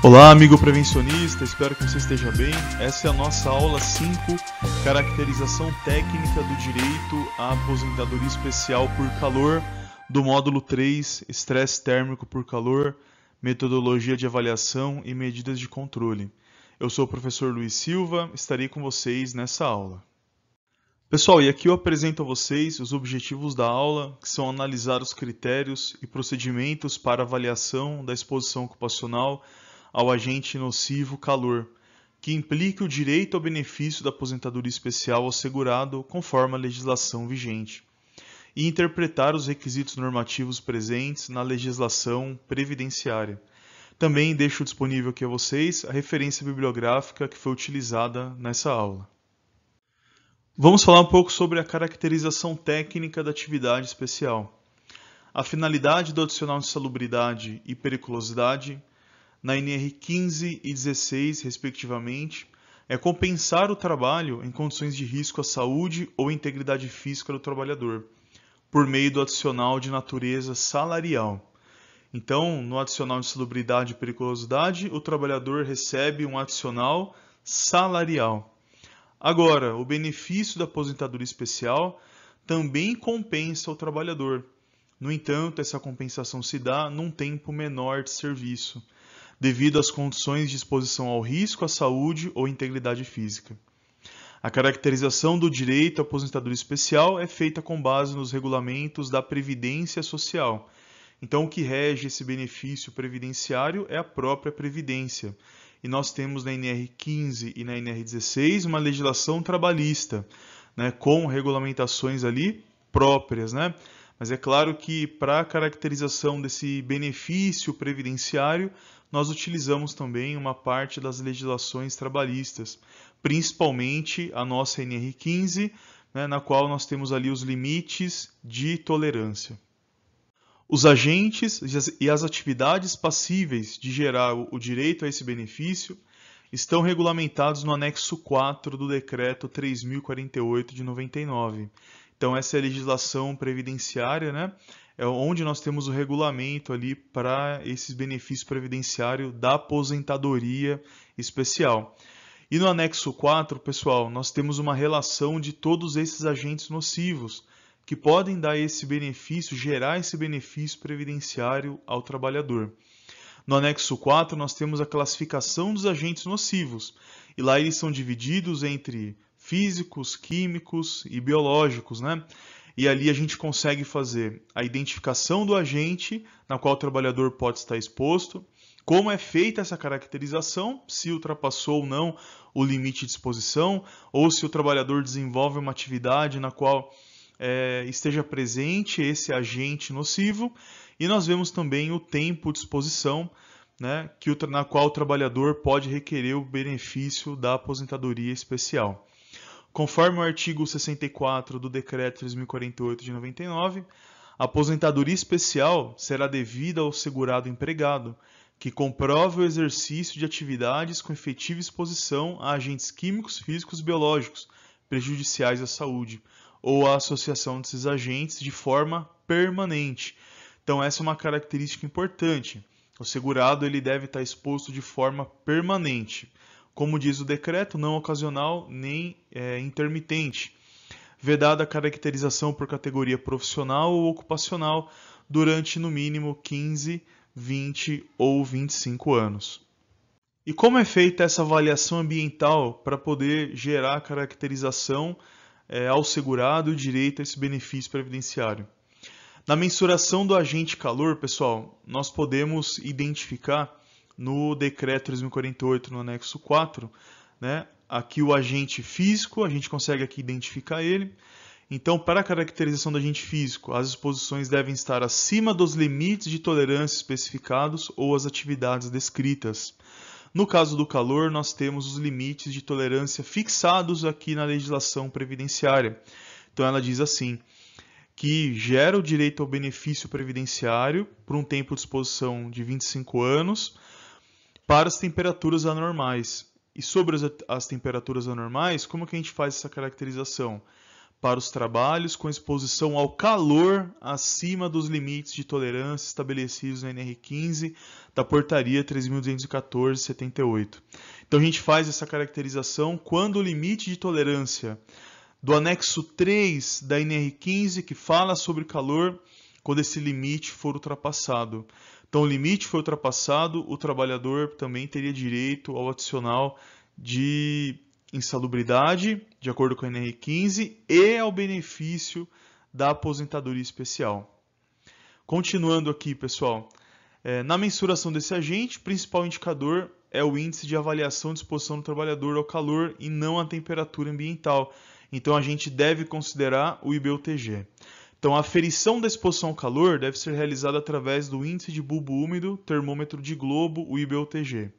Olá, amigo prevencionista, espero que você esteja bem. Essa é a nossa aula 5, caracterização técnica do direito à aposentadoria especial por calor, do módulo 3, estresse térmico por calor, metodologia de avaliação e medidas de controle. Eu sou o professor Luiz Silva, estarei com vocês nessa aula. Pessoal, e aqui eu apresento a vocês os objetivos da aula, que são analisar os critérios e procedimentos para avaliação da exposição ocupacional ao agente nocivo calor, que implique o direito ao benefício da aposentadoria especial ao segurado conforme a legislação vigente, e interpretar os requisitos normativos presentes na legislação previdenciária. Também deixo disponível aqui a vocês a referência bibliográfica que foi utilizada nessa aula. Vamos falar um pouco sobre a caracterização técnica da atividade especial. A finalidade do adicional de salubridade e periculosidade na NR 15 e 16, respectivamente, é compensar o trabalho em condições de risco à saúde ou integridade física do trabalhador, por meio do adicional de natureza salarial. Então, no adicional de salubridade e periculosidade, o trabalhador recebe um adicional salarial. Agora, o benefício da aposentadoria especial também compensa o trabalhador. No entanto, essa compensação se dá num tempo menor de serviço devido às condições de exposição ao risco à saúde ou integridade física. A caracterização do direito à aposentadoria especial é feita com base nos regulamentos da Previdência Social. Então, o que rege esse benefício previdenciário é a própria Previdência. E nós temos na NR 15 e na NR 16 uma legislação trabalhista, né, com regulamentações ali próprias. Né? Mas é claro que para a caracterização desse benefício previdenciário, nós utilizamos também uma parte das legislações trabalhistas, principalmente a nossa NR15, né, na qual nós temos ali os limites de tolerância. Os agentes e as atividades passíveis de gerar o direito a esse benefício estão regulamentados no anexo 4 do decreto 3048 de 99. Então essa é a legislação previdenciária, né? é onde nós temos o regulamento ali para esses benefícios previdenciários da aposentadoria especial. E no anexo 4, pessoal, nós temos uma relação de todos esses agentes nocivos que podem dar esse benefício, gerar esse benefício previdenciário ao trabalhador. No anexo 4, nós temos a classificação dos agentes nocivos, e lá eles são divididos entre físicos, químicos e biológicos, né? e ali a gente consegue fazer a identificação do agente na qual o trabalhador pode estar exposto, como é feita essa caracterização, se ultrapassou ou não o limite de exposição, ou se o trabalhador desenvolve uma atividade na qual é, esteja presente esse agente nocivo, e nós vemos também o tempo de exposição, né, que o, na qual o trabalhador pode requerer o benefício da aposentadoria especial. Conforme o artigo 64 do Decreto 3048 de 99, a aposentadoria especial será devida ao segurado empregado que comprove o exercício de atividades com efetiva exposição a agentes químicos, físicos e biológicos prejudiciais à saúde ou à associação desses agentes de forma permanente. Então essa é uma característica importante. O segurado ele deve estar exposto de forma permanente como diz o decreto, não ocasional nem é, intermitente, vedada a caracterização por categoria profissional ou ocupacional durante no mínimo 15, 20 ou 25 anos. E como é feita essa avaliação ambiental para poder gerar a caracterização é, ao segurado e o direito a esse benefício previdenciário? Na mensuração do agente calor, pessoal, nós podemos identificar no decreto 3048, no anexo 4, né? Aqui o agente físico, a gente consegue aqui identificar ele. Então, para a caracterização do agente físico, as exposições devem estar acima dos limites de tolerância especificados ou as atividades descritas. No caso do calor, nós temos os limites de tolerância fixados aqui na legislação previdenciária. Então, ela diz assim: que gera o direito ao benefício previdenciário por um tempo de exposição de 25 anos, para as temperaturas anormais. E sobre as, as temperaturas anormais, como que a gente faz essa caracterização? Para os trabalhos com exposição ao calor acima dos limites de tolerância estabelecidos na NR15 da Portaria 3.214/78. Então a gente faz essa caracterização quando o limite de tolerância do anexo 3 da NR15, que fala sobre calor, quando esse limite for ultrapassado. Então, o limite foi ultrapassado, o trabalhador também teria direito ao adicional de insalubridade, de acordo com a NR15, e ao benefício da aposentadoria especial. Continuando aqui, pessoal, é, na mensuração desse agente, o principal indicador é o índice de avaliação de exposição do trabalhador ao calor e não à temperatura ambiental. Então, a gente deve considerar o IBUTG. Então, a aferição da exposição ao calor deve ser realizada através do índice de bulbo úmido, termômetro de globo, o IBOTG,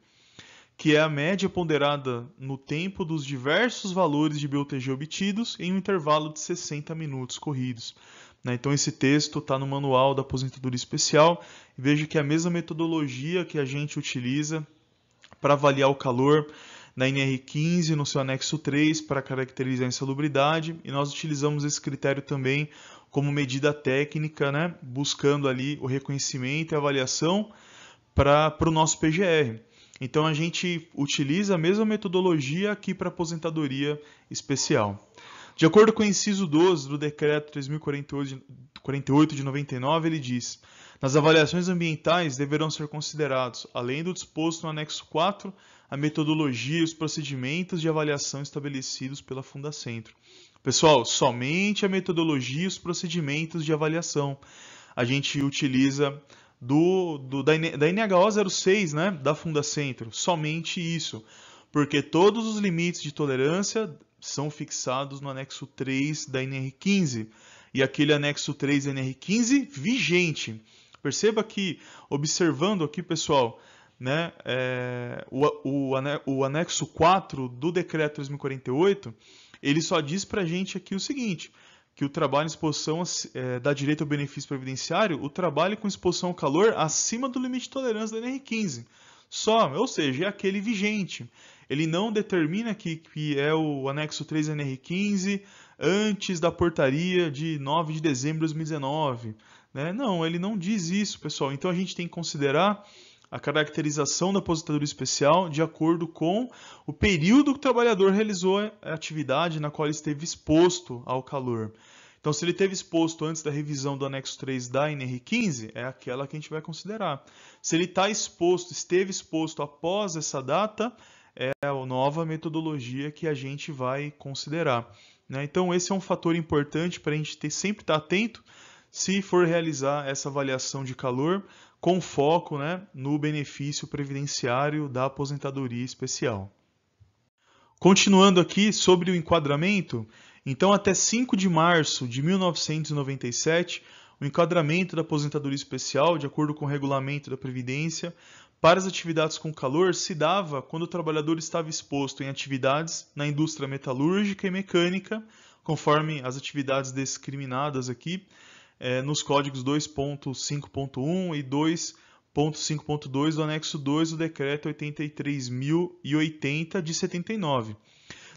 que é a média ponderada no tempo dos diversos valores de IBOTG obtidos em um intervalo de 60 minutos corridos. Né? Então, esse texto está no manual da aposentadoria especial. Vejo que é a mesma metodologia que a gente utiliza para avaliar o calor na NR15, no seu anexo 3, para caracterizar a insalubridade, e nós utilizamos esse critério também como medida técnica, né, buscando ali o reconhecimento e avaliação para o nosso PGR. Então a gente utiliza a mesma metodologia aqui para aposentadoria especial. De acordo com o inciso 12 do decreto 3048 de 99, ele diz: nas avaliações ambientais deverão ser considerados, além do disposto no anexo 4 a metodologia e os procedimentos de avaliação estabelecidos pela Fundacentro. Pessoal, somente a metodologia e os procedimentos de avaliação. A gente utiliza do, do da, da NHO 06, né, da Fundacentro, somente isso, porque todos os limites de tolerância são fixados no anexo 3 da NR15 e aquele anexo 3 da NR15 vigente. Perceba que, observando aqui, pessoal, né, é, o, o, o anexo 4 do decreto 3048, ele só diz para a gente aqui o seguinte, que o trabalho em exposição é, dá direito ao benefício previdenciário, o trabalho com exposição ao calor acima do limite de tolerância da NR15. Só, ou seja, é aquele vigente. Ele não determina que, que é o anexo 3 da NR15 antes da portaria de 9 de dezembro de 2019. Né? Não, ele não diz isso, pessoal. Então a gente tem que considerar a caracterização da aposentadoria especial de acordo com o período que o trabalhador realizou a atividade na qual ele esteve exposto ao calor. Então, se ele esteve exposto antes da revisão do anexo 3 da NR15, é aquela que a gente vai considerar. Se ele está exposto, esteve exposto após essa data, é a nova metodologia que a gente vai considerar. Né? Então, esse é um fator importante para a gente ter, sempre estar tá atento se for realizar essa avaliação de calor com foco né, no benefício previdenciário da aposentadoria especial. Continuando aqui sobre o enquadramento, então até 5 de março de 1997, o enquadramento da aposentadoria especial, de acordo com o regulamento da Previdência, para as atividades com calor se dava quando o trabalhador estava exposto em atividades na indústria metalúrgica e mecânica, conforme as atividades discriminadas aqui, é, nos códigos 2.5.1 e 2.5.2 do anexo 2 do decreto 83.080 de 79.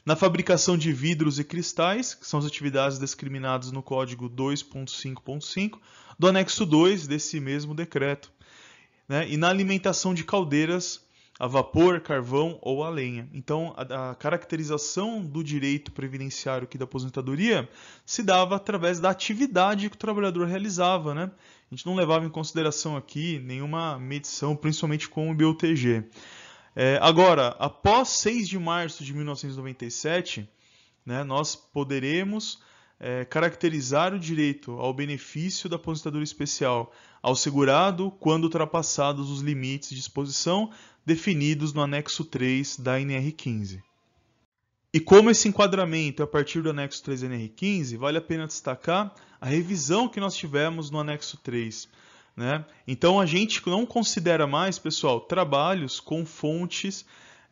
Na fabricação de vidros e cristais, que são as atividades discriminadas no código 2.5.5 do anexo 2 desse mesmo decreto. Né? E na alimentação de caldeiras a vapor, carvão ou a lenha. Então, a, a caracterização do direito previdenciário aqui da aposentadoria se dava através da atividade que o trabalhador realizava, né? A gente não levava em consideração aqui nenhuma medição, principalmente com o BOTG. É, agora, após 6 de março de 1997, né, nós poderemos é, caracterizar o direito ao benefício da aposentadoria especial ao segurado quando ultrapassados os limites de exposição definidos no anexo 3 da NR15. E como esse enquadramento é a partir do anexo 3 da NR15, vale a pena destacar a revisão que nós tivemos no anexo 3. Né? Então a gente não considera mais, pessoal, trabalhos com fontes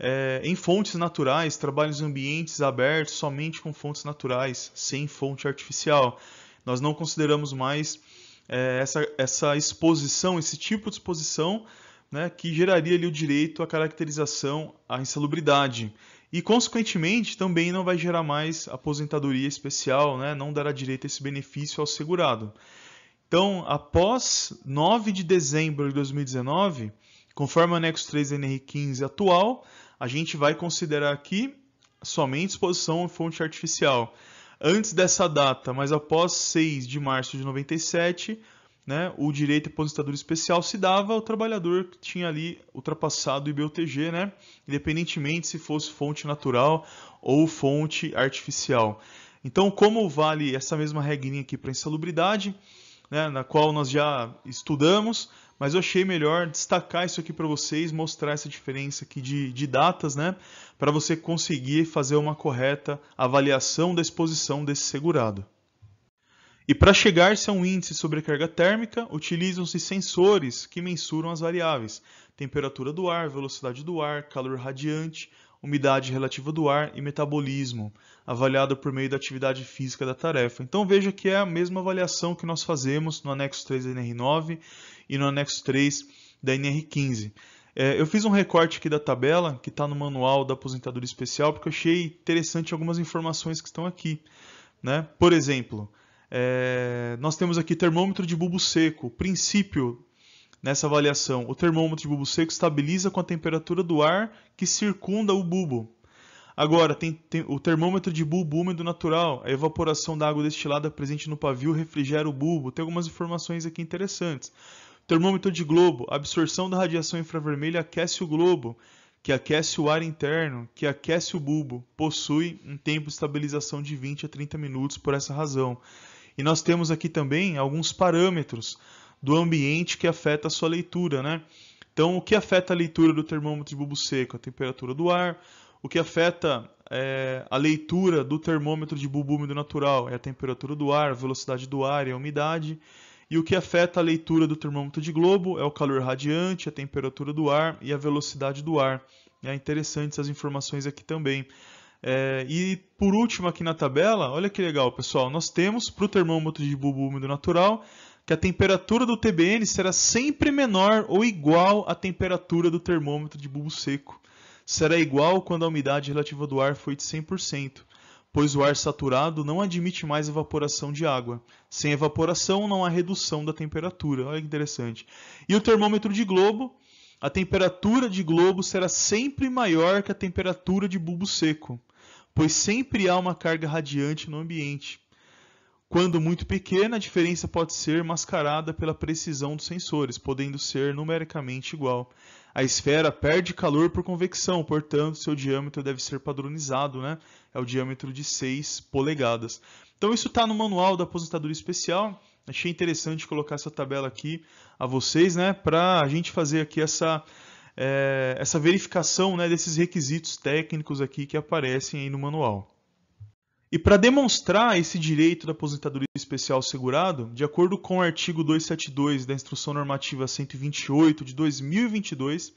é, em fontes naturais, trabalhos em ambientes abertos somente com fontes naturais, sem fonte artificial. Nós não consideramos mais é, essa, essa exposição, esse tipo de exposição né, que geraria ali o direito à caracterização à insalubridade. E, consequentemente, também não vai gerar mais aposentadoria especial, né, não dará direito a esse benefício ao segurado. Então, após 9 de dezembro de 2019, conforme o anexo 3 da NR15 atual, a gente vai considerar aqui somente exposição em fonte artificial. Antes dessa data, mas após 6 de março de 97, né, o direito à aposentadoria especial se dava ao trabalhador que tinha ali ultrapassado o IBUTG, né, independentemente se fosse fonte natural ou fonte artificial. Então, como vale essa mesma regrinha aqui para insalubridade, né, na qual nós já estudamos, mas eu achei melhor destacar isso aqui para vocês, mostrar essa diferença aqui de, de datas, né, para você conseguir fazer uma correta avaliação da exposição desse segurado. E para chegar-se a um índice de sobrecarga térmica, utilizam-se sensores que mensuram as variáveis: temperatura do ar, velocidade do ar, calor radiante, umidade relativa do ar e metabolismo, avaliado por meio da atividade física da tarefa. Então veja que é a mesma avaliação que nós fazemos no anexo 3 da NR9 e no anexo 3 da NR15. É, eu fiz um recorte aqui da tabela que está no manual da aposentadoria especial porque eu achei interessante algumas informações que estão aqui. Né? Por exemplo, é, nós temos aqui termômetro de bulbo seco, princípio nessa avaliação. O termômetro de bulbo seco estabiliza com a temperatura do ar que circunda o bulbo. Agora, tem, tem, o termômetro de bulbo úmido natural, a evaporação da água destilada presente no pavio refrigera o bulbo. Tem algumas informações aqui interessantes. Termômetro de globo, a absorção da radiação infravermelha aquece o globo, que aquece o ar interno, que aquece o bulbo. Possui um tempo de estabilização de 20 a 30 minutos por essa razão. E nós temos aqui também alguns parâmetros do ambiente que afeta a sua leitura, né? Então, o que afeta a leitura do termômetro de bulbo seco? A temperatura do ar. O que afeta é, a leitura do termômetro de bulbo úmido natural? É a temperatura do ar, a velocidade do ar e a umidade. E o que afeta a leitura do termômetro de globo é o calor radiante, a temperatura do ar e a velocidade do ar. É interessante essas informações aqui também. É, e por último aqui na tabela, olha que legal, pessoal. Nós temos para o termômetro de bulbo úmido natural que a temperatura do TBN será sempre menor ou igual à temperatura do termômetro de bulbo seco. Será igual quando a umidade relativa do ar foi de 100%, pois o ar saturado não admite mais evaporação de água. Sem evaporação, não há redução da temperatura. Olha que interessante. E o termômetro de globo, a temperatura de globo será sempre maior que a temperatura de bulbo seco pois sempre há uma carga radiante no ambiente. Quando muito pequena, a diferença pode ser mascarada pela precisão dos sensores, podendo ser numericamente igual. A esfera perde calor por convecção, portanto, seu diâmetro deve ser padronizado, né? É o diâmetro de 6 polegadas. Então, isso está no manual da aposentadoria especial. Achei interessante colocar essa tabela aqui a vocês, né? Para a gente fazer aqui essa é, essa verificação né, desses requisitos técnicos aqui que aparecem aí no manual. E para demonstrar esse direito da aposentadoria especial segurado, de acordo com o artigo 272 da Instrução Normativa 128 de 2022,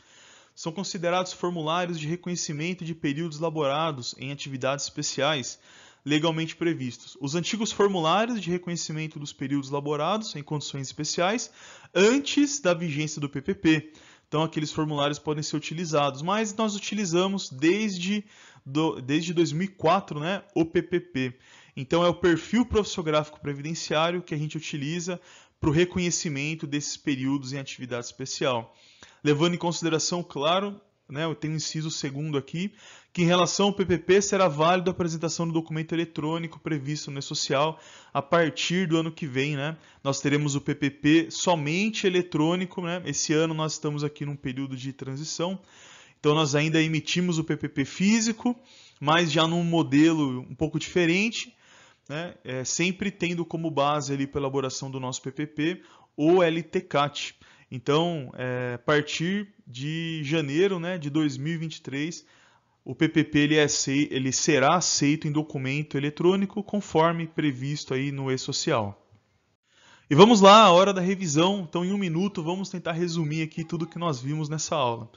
são considerados formulários de reconhecimento de períodos laborados em atividades especiais legalmente previstos. Os antigos formulários de reconhecimento dos períodos laborados em condições especiais antes da vigência do PPP então aqueles formulários podem ser utilizados, mas nós utilizamos desde, do, desde 2004 né, o PPP. Então é o perfil profissiográfico previdenciário que a gente utiliza para o reconhecimento desses períodos em atividade especial, levando em consideração, claro, né, tem um inciso segundo aqui, que em relação ao PPP será válido a apresentação do documento eletrônico previsto no social a partir do ano que vem. Né? Nós teremos o PPP somente eletrônico. Né? Esse ano nós estamos aqui num período de transição, então nós ainda emitimos o PPP físico, mas já num modelo um pouco diferente, né? é, sempre tendo como base ali para elaboração do nosso PPP o LTCAT. Então, é, a partir de janeiro né, de 2023, o PPP ele, é, ele será aceito em documento eletrônico conforme previsto aí no e-social. E vamos lá, a hora da revisão. Então, em um minuto, vamos tentar resumir aqui tudo que nós vimos nessa aula.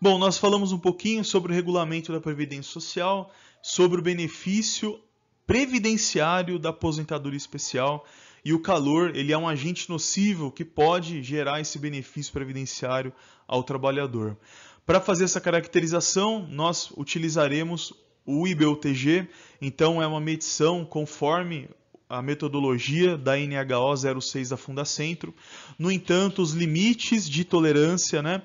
Bom, nós falamos um pouquinho sobre o regulamento da Previdência Social, sobre o benefício previdenciário da aposentadoria especial e o calor, ele é um agente nocivo que pode gerar esse benefício previdenciário ao trabalhador. Para fazer essa caracterização, nós utilizaremos o IBUTG, então é uma medição conforme a metodologia da NHO 06 da Fundacentro. No entanto, os limites de tolerância né,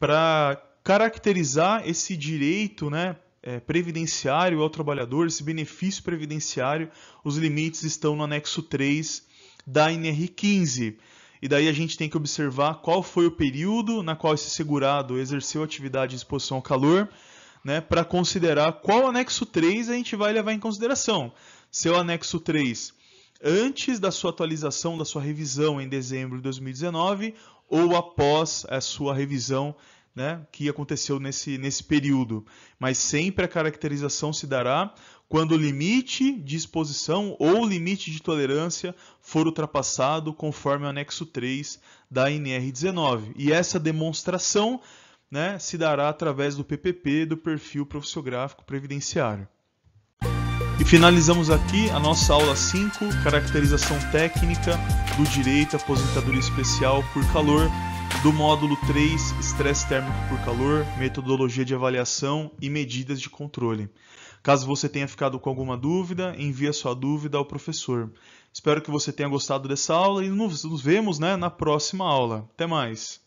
para caracterizar esse direito né, é, previdenciário ao trabalhador, esse benefício previdenciário, os limites estão no anexo 3 da NR15. E daí a gente tem que observar qual foi o período na qual esse segurado exerceu atividade de exposição ao calor, né, para considerar qual anexo 3 a gente vai levar em consideração. Se é o anexo 3 antes da sua atualização, da sua revisão em dezembro de 2019, ou após a sua revisão né, que aconteceu nesse, nesse período. Mas sempre a caracterização se dará quando o limite de exposição ou limite de tolerância for ultrapassado conforme o anexo 3 da NR19. E essa demonstração né, se dará através do PPP do perfil profissiográfico previdenciário. E finalizamos aqui a nossa aula 5, caracterização técnica do direito à aposentadoria especial por calor, do módulo 3, estresse térmico por calor, metodologia de avaliação e medidas de controle. Caso você tenha ficado com alguma dúvida, envie a sua dúvida ao professor. Espero que você tenha gostado dessa aula e nos vemos né, na próxima aula. Até mais!